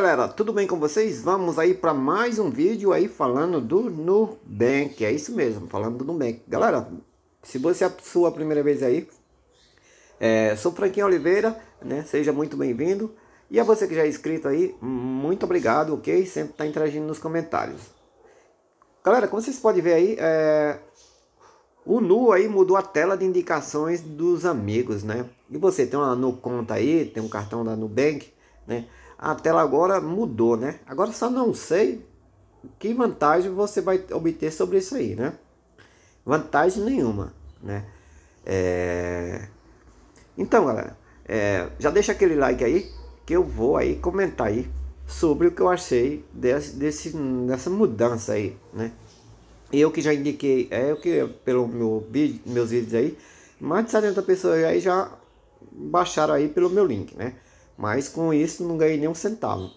galera, tudo bem com vocês? Vamos aí para mais um vídeo aí falando do Nubank, é isso mesmo, falando do Nubank. Galera, se você é a sua primeira vez aí, é, sou Franquinho Oliveira, né? Seja muito bem-vindo. E a você que já é inscrito aí, muito obrigado, ok? Sempre tá interagindo nos comentários. Galera, como vocês podem ver aí, é... o Nu aí mudou a tela de indicações dos amigos, né? E você tem uma Nu conta aí, tem um cartão da Nubank, né? a tela agora mudou, né? Agora só não sei que vantagem você vai obter sobre isso aí, né? Vantagem nenhuma, né? É... Então, galera, é... já deixa aquele like aí que eu vou aí comentar aí sobre o que eu achei desse, desse, dessa mudança aí, né? Eu que já indiquei, é o que pelo meu vídeo, meus vídeos aí, mais de 70 pessoas aí já baixaram aí pelo meu link, né? mas com isso não ganhei nem um centavo.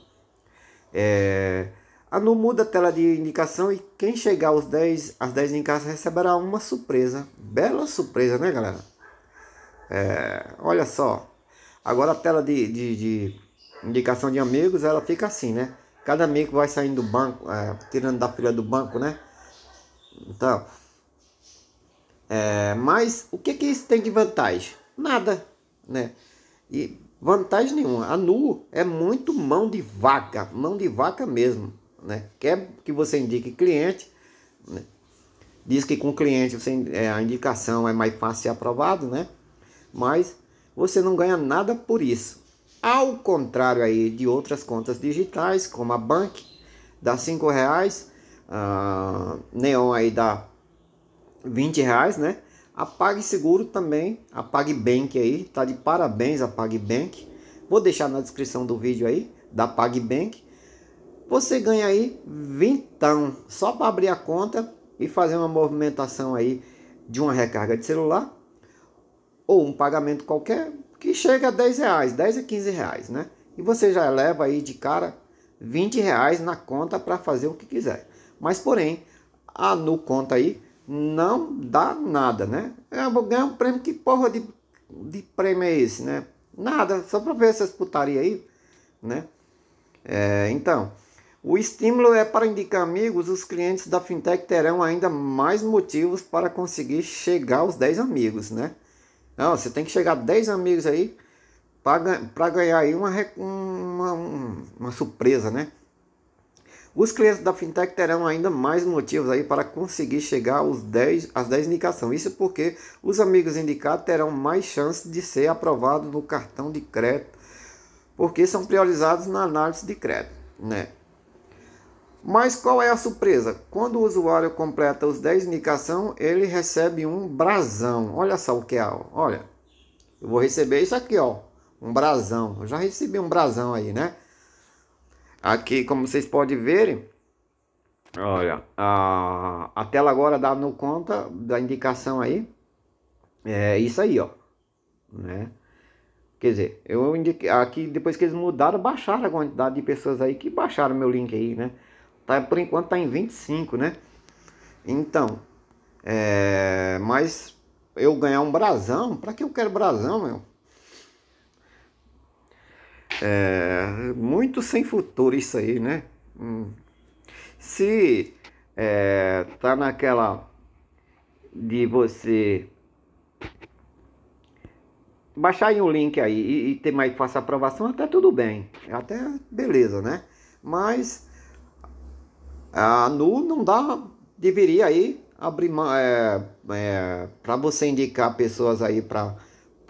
É, a ah, Nu muda a tela de indicação e quem chegar aos 10, às 10 indicações receberá uma surpresa. Bela surpresa, né, galera? É, olha só. Agora a tela de, de, de, indicação de amigos ela fica assim, né? Cada amigo vai saindo do banco, é, tirando da fila do banco, né? Então, é, mas o que que isso tem de vantagem? Nada, né? E Vantagem nenhuma. A nu é muito mão de vaca, mão de vaca mesmo. Né? Quer que você indique cliente. Né? Diz que com cliente você, é, a indicação é mais fácil ser aprovado, né? Mas você não ganha nada por isso. Ao contrário aí de outras contas digitais, como a Bank, dá cinco reais, a ah, Neon aí dá 20 reais, né? A PagSeguro também, a PagBank aí, tá de parabéns a PagBank. Vou deixar na descrição do vídeo aí, da PagBank. Você ganha aí vintão, só para abrir a conta e fazer uma movimentação aí de uma recarga de celular ou um pagamento qualquer que chega a 10 reais, 10 a 15 reais, né? E você já leva aí de cara 20 reais na conta para fazer o que quiser. Mas porém, a Nu Conta aí não dá nada, né? Eu vou ganhar um prêmio, que porra de, de prêmio é esse, né? Nada, só para ver essas putaria aí, né? É, então, o estímulo é para indicar amigos, os clientes da fintech terão ainda mais motivos para conseguir chegar aos 10 amigos, né? Não, você tem que chegar a 10 amigos aí para ganhar aí uma, uma, uma surpresa, né? Os clientes da fintech terão ainda mais motivos aí para conseguir chegar aos 10, às 10 indicações. Isso porque os amigos indicados terão mais chance de ser aprovado no cartão de crédito, porque são priorizados na análise de crédito, né? Mas qual é a surpresa? Quando o usuário completa os 10 indicações, ele recebe um brasão. Olha só o que é, olha. Eu vou receber isso aqui, ó, um brasão. Eu já recebi um brasão aí, né? Aqui, como vocês podem ver olha, a, a tela agora dá no conta da indicação aí. É isso aí, ó. Né? Quer dizer, eu indiquei aqui depois que eles mudaram, baixaram a quantidade de pessoas aí que baixaram meu link aí, né? Tá, por enquanto tá em 25, né? Então, é, mas eu ganhar um brasão, para que eu quero brasão, meu? É, muito sem futuro isso aí, né? Hum. Se é, tá naquela de você baixar aí um link aí e, e ter mais fácil aprovação, até tudo bem. Até beleza, né? Mas a NU não dá, deveria aí abrir é, é, para você indicar pessoas aí para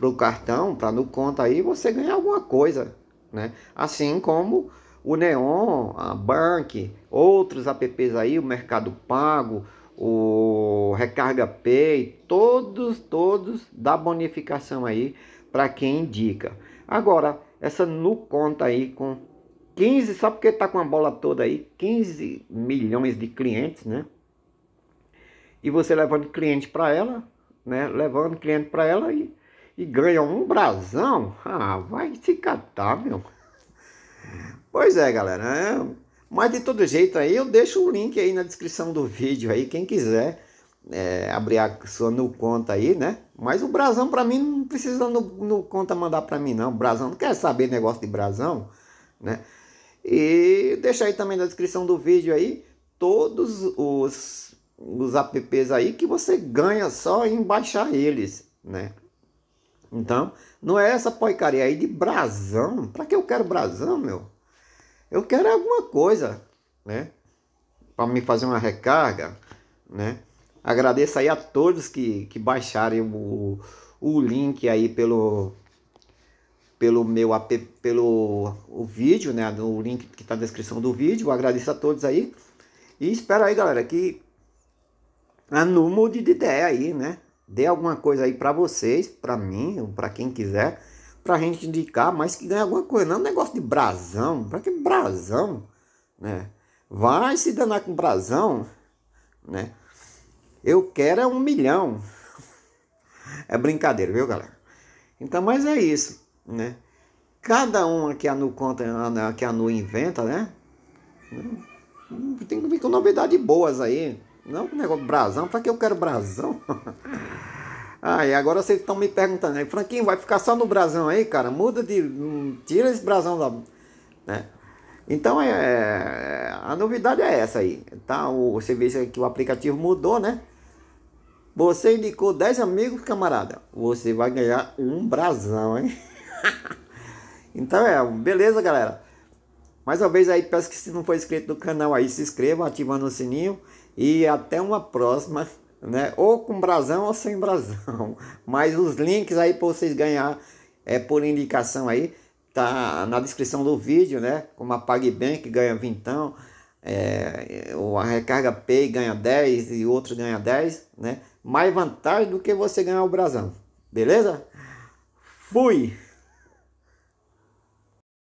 o cartão, para no conta aí, você ganhar alguma coisa né? Assim como o Neon, a Bank, outros apps aí, o Mercado Pago, o Recarga Pay, todos, todos dá bonificação aí para quem indica. Agora, essa Nu conta aí com 15, só porque tá com a bola toda aí, 15 milhões de clientes, né? E você levando cliente para ela, né? Levando cliente para ela e e ganha um brasão, ah, vai se catar, meu. Pois é, galera. É... Mas de todo jeito aí, eu deixo o link aí na descrição do vídeo aí, quem quiser é, abrir a sua no conta aí, né? Mas o brasão para mim não precisa no, no conta mandar para mim não, o brasão não quer saber negócio de brasão, né? E deixa aí também na descrição do vídeo aí todos os os apps aí que você ganha só em baixar eles, né? Então, não é essa porcaria aí de brasão. Para que eu quero brasão, meu? Eu quero é alguma coisa, né? Para me fazer uma recarga, né? Agradeço aí a todos que, que baixarem o, o link aí pelo pelo meu app, pelo o vídeo, né? O link que está na descrição do vídeo. Agradeço a todos aí. E espero aí, galera, que a de ideia aí, né? Dê alguma coisa aí para vocês, para mim, ou para quem quiser, para a gente indicar, mas que ganhe alguma coisa. Não é um negócio de brasão. Para que brasão? Né? Vai se danar com brasão, né? Eu quero é um milhão. É brincadeira, viu, galera? Então, mas é isso, né? Cada uma que a Nu conta, que a Nu inventa, né? Tem que vir com novidades boas aí. Não com negócio brasão. Pra que eu quero brasão? Ah, e agora vocês estão me perguntando, né? Franquinho, vai ficar só no brasão aí, cara? Muda de. Hum, tira esse brasão lá. Né? Então é, é, a novidade é essa aí, tá? O, você vê é que o aplicativo mudou, né? Você indicou 10 amigos, camarada. Você vai ganhar um brasão, hein? então é, beleza, galera. Mais uma vez aí, peço que se não for inscrito no canal aí, se inscreva, ativando o sininho. E até uma próxima né? Ou com brasão ou sem brasão. Mas os links aí para vocês ganhar é por indicação aí tá na descrição do vídeo, né? Como a PagBank ganha vintão, é, ou a Recarga Pay ganha 10 e outros ganha 10, né? Mais vantagem do que você ganhar o brasão. Beleza? Fui.